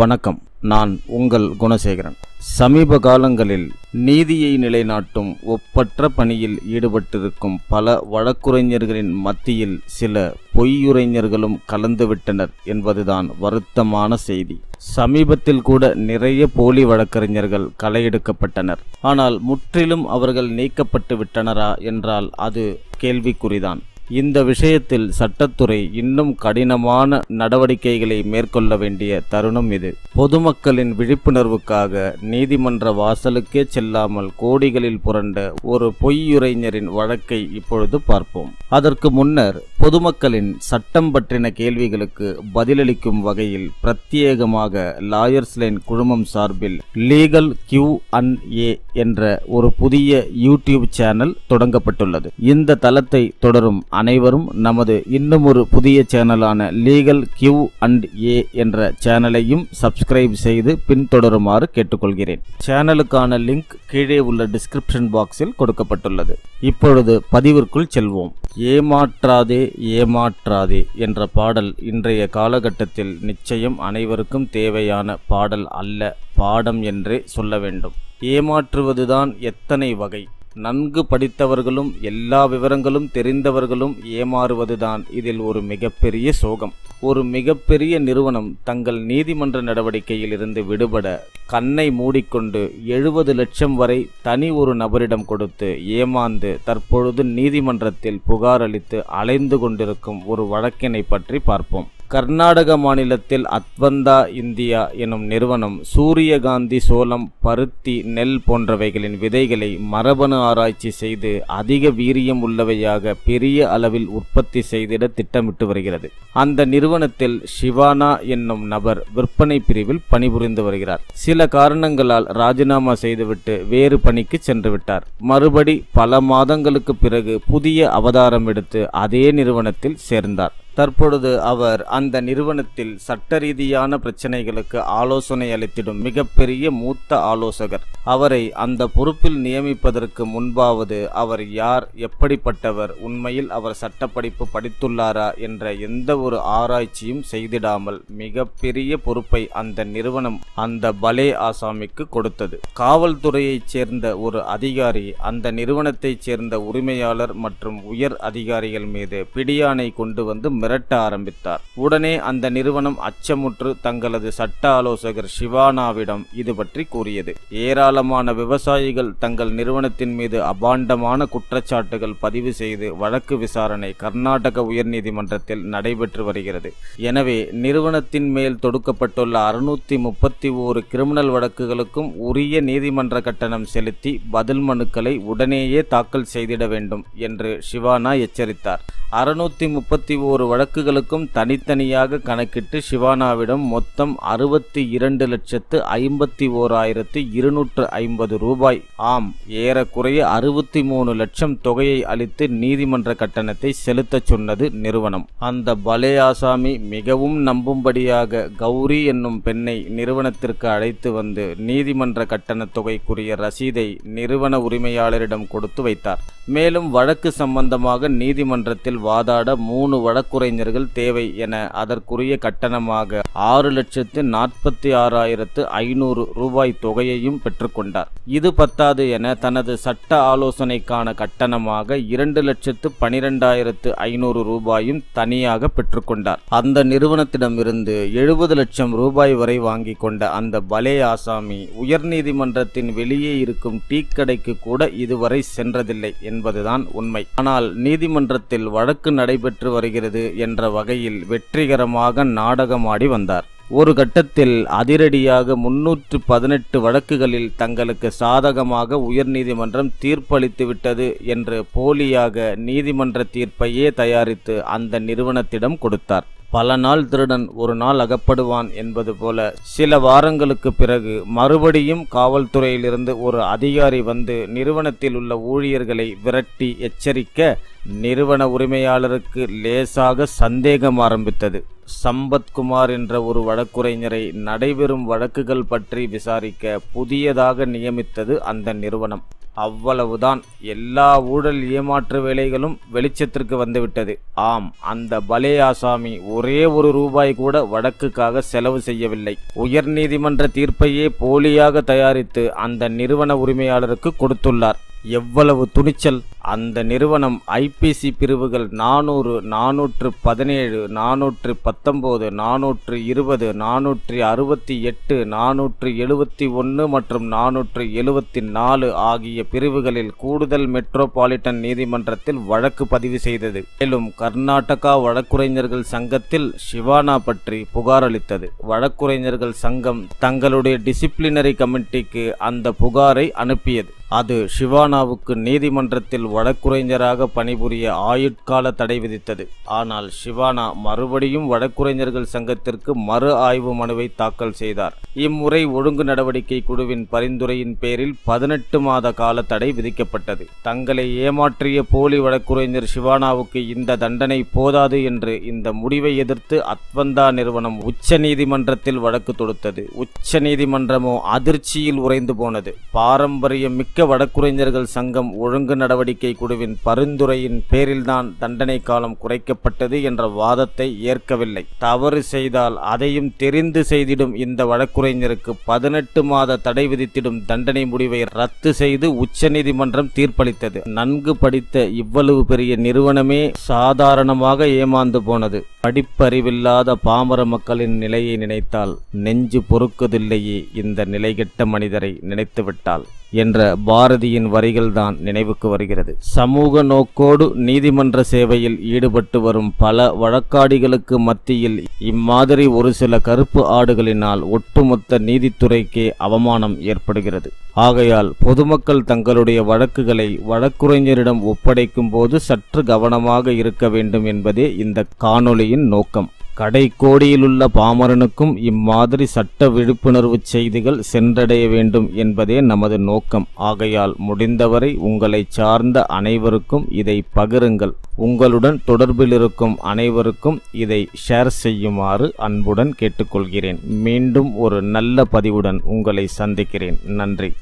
வணக்கம் நான் உங்கள் குணசேகரன் சமீப காலங்களில் நீதியை நிலைநாட்டும் ஒப்பற்ற பணியில் ஈடுபட்டிருக்கும் பல வழக்குரைஞர்களின் மத்தியில் சில பொய்யுரைஞர்களும் கலந்துவிட்டனர் என்பதுதான் வருத்தமான செய்தி சமீபத்தில் கூட நிறைய போலி வழக்கறிஞர்கள் களையெடுக்கப்பட்டனர் ஆனால் முற்றிலும் அவர்கள் நீக்கப்பட்டு விட்டனரா என்றால் அது கேள்விக்குறிதான் இந்த விஷயத்தில் சட்டத்துறை இன்னும் கடினமான நடவடிக்கைகளை மேற்கொள்ள வேண்டிய தருணம் இது பொதுமக்களின் விழிப்புணர்வுக்காக நீதிமன்ற வாசலுக்கே செல்லாமல் கோடிகளில் புரண்ட ஒரு பொய்யுரைஞரின் வழக்கை இப்பொழுது பார்ப்போம் அதற்கு முன்னர் பொதுமக்களின் சட்டம் பற்றின கேள்விகளுக்கு பதிலளிக்கும் வகையில் பிரத்யேகமாக லாயர்ஸ் லைன் குழுமம் சார்பில் லீகல் கியூ அன் ஏ என்ற ஒரு புதிய யூடியூப் சேனல் தொடங்கப்பட்டுள்ளது இந்த தளத்தை தொடரும் அனைவரும் நமது இன்னுமொரு புதிய சேனலான லீகல் கியூ அண்ட் ஏ என்ற சேனலையும் சப்ஸ்கிரைப் செய்து பின்தொடருமாறு கேட்டுக்கொள்கிறேன் சேனலுக்கான லிங்க் கீழே உள்ள டிஸ்கிரிப்ஷன் பாக்ஸில் கொடுக்கப்பட்டுள்ளது இப்பொழுது பதிவிற்குள் செல்வோம் ஏமாற்றாதே ஏமாற்றாதே என்ற பாடல் இன்றைய காலகட்டத்தில் நிச்சயம் அனைவருக்கும் தேவையான பாடல் அல்ல பாடம் என்றே சொல்ல வேண்டும் ஏமாற்றுவதுதான் எத்தனை வகை நன்கு படித்தவர்களும் எல்லா விவரங்களும் தெரிந்தவர்களும் ஏமாறுவதுதான் இதில் ஒரு மிகப்பெரிய சோகம் ஒரு மிகப்பெரிய நிறுவனம் தங்கள் நீதிமன்ற நடவடிக்கையில் இருந்து விடுபட கண்ணை மூடிக்கொண்டு எழுபது லட்சம் வரை தனி ஒரு நபரிடம் கொடுத்து ஏமாந்து தற்பொழுது நீதிமன்றத்தில் புகார் அளித்து அலைந்து கொண்டிருக்கும் ஒரு வழக்கினை பற்றி பார்ப்போம் கர்நாடக மாநிலத்தில் அத்வந்தா இந்தியா எனும் நிறுவனம் சூரியகாந்தி சோளம் பருத்தி நெல் போன்றவைகளின் விதைகளை மரபணு ஆராய்ச்சி செய்து அதிக வீரியம் உள்ளவையாக பெரிய அளவில் உற்பத்தி செய்திட திட்டமிட்டு வருகிறது அந்த நிறுவனத்தில் சிவானா என்னும் நபர் விற்பனை பிரிவில் பணிபுரிந்து வருகிறார் சில காரணங்களால் ராஜினாமா செய்துவிட்டு வேறு பணிக்கு சென்றுவிட்டார் மறுபடி பல மாதங்களுக்கு பிறகு புதிய அவதாரம் எடுத்து அதே நிறுவனத்தில் சேர்ந்தார் தற்பொழுது அவர் அந்த நிறுவனத்தில் சட்ட ரீதியான பிரச்சனைகளுக்கு ஆலோசனை அளித்திடும் மிகப்பெரிய மூத்த ஆலோசகர் அவரை அந்த பொறுப்பில் நியமிப்பதற்கு முன்பாவது அவர் யார் எப்படிப்பட்டவர் உண்மையில் அவர் சட்டப்படிப்பு படித்துள்ளாரா என்ற எந்த ஒரு ஆராய்ச்சியும் செய்திடாமல் மிகப்பெரிய பொறுப்பை அந்த நிறுவனம் அந்த பலே ஆசாமிக்கு கொடுத்தது காவல்துறையைச் சேர்ந்த ஒரு அதிகாரி அந்த நிறுவனத்தைச் சேர்ந்த உரிமையாளர் மற்றும் உயர் அதிகாரிகள் மீது பிடியானை கொண்டு வந்து விரட்ட ஆரம்பித்தார் உடனே அந்த நிறுவனம் அச்சமுற்று தங்களது சட்ட ஆலோசகர் சிவானாவிடம் இது பற்றி கூறியது ஏராளமான விவசாயிகள் தங்கள் நிறுவனத்தின் மீது அபாண்டமான குற்றச்சாட்டுகள் பதிவு செய்து வழக்கு விசாரணை கர்நாடக உயர்நீதிமன்றத்தில் நடைபெற்று வருகிறது எனவே நிறுவனத்தின் மேல் தொடுக்கப்பட்டுள்ள அறுநூத்தி முப்பத்தி ஓரு கிரிமினல் வழக்குகளுக்கும் உரிய நீதிமன்ற கட்டணம் செலுத்தி பதில் மனுக்களை உடனேயே தாக்கல் செய்திட வேண்டும் என்று சிவானா எச்சரித்தார் அறுநூத்தி முப்பத்தி ஓரு வழக்குகளுக்கும் தனித்தனியாக கணக்கிட்டு சிவானாவிடம் மொத்தம் அறுபத்தி இரண்டு லட்சத்து ஐம்பத்தி ஓராயிரத்து இருநூற்று ஐம்பது ரூபாய் ஆம் ஏறக்குறைய அறுபத்தி மூணு லட்சம் தொகையை அளித்து நீதிமன்ற கட்டணத்தை செலுத்தச் சொன்னது நிறுவனம் அந்த பலே ஆசாமி மிகவும் நம்பும்படியாக கௌரி என்னும் பெண்ணை நிறுவனத்திற்கு அழைத்து வந்து நீதிமன்ற கட்டணத் தொகைக்குரிய ரசீதை நிறுவன உரிமையாளரிடம் கொடுத்து வைத்தார் மேலும் வழக்கு சம்பந்தமாக நீதிமன்றத்தில் வாதாட மூணு வழக்கு வழக்குரைஞர்கள் தேவை என அதற்குரிய கட்டணமாக ஆறு லட்சத்து நாற்பத்தி ஆறாயிரத்து ஐநூறு ரூபாய் தொகையையும் பெற்றுக்கொண்டார் இது பத்தாது என தனது சட்ட ஆலோசனைக்கான கட்டணமாக இரண்டு லட்சத்து பனிரெண்டாயிரத்து ஐநூறு ரூபாயும் தனியாக பெற்றுக்கொண்டார் அந்த நிறுவனத்திடமிருந்து எழுபது லட்சம் ரூபாய் வரை வாங்கி கொண்ட அந்த பலே ஆசாமி உயர்நீதிமன்றத்தின் வெளியே இருக்கும் டீ கடைக்கு கூட இதுவரை சென்றதில்லை என்பதுதான் உண்மை ஆனால் நீதிமன்றத்தில் வழக்கு நடைபெற்று வருகிறது என்ற வகையில் வெற்றிகரமாக நாடகமாடி வந்தார் ஒரு கட்டத்தில் அதிரடியாக முன்னூற்று பதினெட்டு வழக்குகளில் தங்களுக்கு சாதகமாக உயர்நீதிமன்றம் தீர்ப்பளித்துவிட்டது என்று போலியாக நீதிமன்ற தீர்ப்பையே தயாரித்து அந்த நிறுவனத்திடம் கொடுத்தார் பல நாள் திருடன் ஒரு நாள் அகப்படுவான் என்பது போல சில வாரங்களுக்கு பிறகு மறுபடியும் காவல்துறையிலிருந்து ஒரு அதிகாரி வந்து நிறுவனத்தில் உள்ள ஊழியர்களை விரட்டி எச்சரிக்க நிறுவன உரிமையாளருக்கு லேசாக சந்தேகம் ஆரம்பித்தது சம்பத்குமார் என்ற ஒரு வழக்குரைஞரை நடைபெறும் வழக்குகள் பற்றி விசாரிக்க புதியதாக நியமித்தது அந்த நிறுவனம் அவ்வளவுதான் எல்லா ஊழல் ஏமாற்று வேலைகளும் வெளிச்சத்திற்கு வந்துவிட்டது ஆம் அந்த பலே ஆசாமி ஒரே ஒரு ரூபாய் கூட வடக்குக்காக செலவு செய்யவில்லை உயர்நீதிமன்ற தீர்ப்பையே போலியாக தயாரித்து அந்த நிறுவன உரிமையாளருக்கு கொடுத்துள்ளார் எவ்வளவு துணிச்சல் அந்த நிறுவனம் ஐபிசி பிரிவுகள் நானூறு நானூற்று பதினேழு நானூற்று பத்தொம்போது நானூற்று இருபது நானூற்றி அறுபத்தி எட்டு நானூற்று எழுபத்தி ஒன்று மற்றும் நானூற்று எழுபத்தி நாலு ஆகிய பிரிவுகளில் கூடுதல் மெட்ரோபாலிட்டன் நீதிமன்றத்தில் வழக்கு பதிவு செய்தது மேலும் கர்நாடகா வழக்குரைஞர்கள் சங்கத்தில் சிவானா பற்றி புகார் அளித்தது வழக்குரைஞர்கள் சங்கம் தங்களுடைய டிசிப்ளினரி கமிட்டிக்கு அந்த புகாரை அனுப்பியது அது சிவானாவுக்கு நீதிமன்றத்தில் வழக்குரைஞராக பணிபுரிய ஆயுட்கால தடை விதித்தது ஆனால் சிவானா மறுபடியும் வழக்குரைஞர்கள் சங்கத்திற்கு மறு ஆய்வு மனுவை தாக்கல் செய்தார் இம்முறை ஒழுங்கு நடவடிக்கை குழுவின் பரிந்துரையின் பேரில் பதினெட்டு மாத கால தடை விதிக்கப்பட்டது தங்களை ஏமாற்றிய போலி வழக்குரைஞர் சிவானாவுக்கு இந்த தண்டனை போதாது என்று இந்த முடிவை எதிர்த்து அத்வந்தா நிறுவனம் உச்ச நீதிமன்றத்தில் வழக்கு தொடுத்தது உச்ச நீதிமன்றமோ அதிர்ச்சியில் உறைந்து போனது பாரம்பரியம் மிக்க வடக்குரைஞர்கள் சங்கம் ஒழுங்கு நடவடிக்கை நடவடிக்கை குழுவின் பரிந்துரையின் பேரில்தான் தண்டனை காலம் குறைக்கப்பட்டது என்ற வாதத்தை ஏற்கவில்லை தவறு செய்தால் அதையும் தெரிந்து செய்திடும் இந்த வழக்குரைஞருக்கு பதினெட்டு மாத தடை விதித்திடும் தண்டனை முடிவை ரத்து செய்து உச்சநீதிமன்றம் தீர்ப்பளித்தது நன்கு படித்த இவ்வளவு பெரிய நிறுவனமே சாதாரணமாக ஏமாந்து போனது படிப்பறிவில்லாத பாமர மக்களின் நிலையை நினைத்தால் நெஞ்சு பொறுக்குதில்லையே இந்த நிலைகெட்ட மனிதரை நினைத்துவிட்டால் என்ற பாரதியின் வரிகள்தான் நினைவுக்கு வருகிறது சமூக நோக்கோடு நீதிமன்ற சேவையில் ஈடுபட்டு வரும் பல வழக்காடிகளுக்கு மத்தியில் இம்மாதிரி ஒரு சில கருப்பு ஆடுகளினால் ஒட்டுமொத்த நீதித்துறைக்கே அவமானம் ஏற்படுகிறது ஆகையால் பொதுமக்கள் தங்களுடைய வழக்குகளை வழக்குரைஞரிடம் ஒப்படைக்கும் போது சற்று கவனமாக இருக்க வேண்டும் என்பதே இந்த காணொளி சபையின் நோக்கம் கடைக்கோடியிலுள்ள பாமரனுக்கும் இம்மாதிரி சட்ட விழிப்புணர்வு செய்திகள் சென்றடைய வேண்டும் என்பதே நமது நோக்கம் ஆகையால் முடிந்தவரை உங்களை சார்ந்த அனைவருக்கும் இதை பகிருங்கள் உங்களுடன் தொடர்பில் இருக்கும் அனைவருக்கும் இதை ஷேர் செய்யுமாறு அன்புடன் கேட்டுக்கொள்கிறேன் மீண்டும் ஒரு நல்ல பதிவுடன் உங்களை சந்திக்கிறேன் நன்றி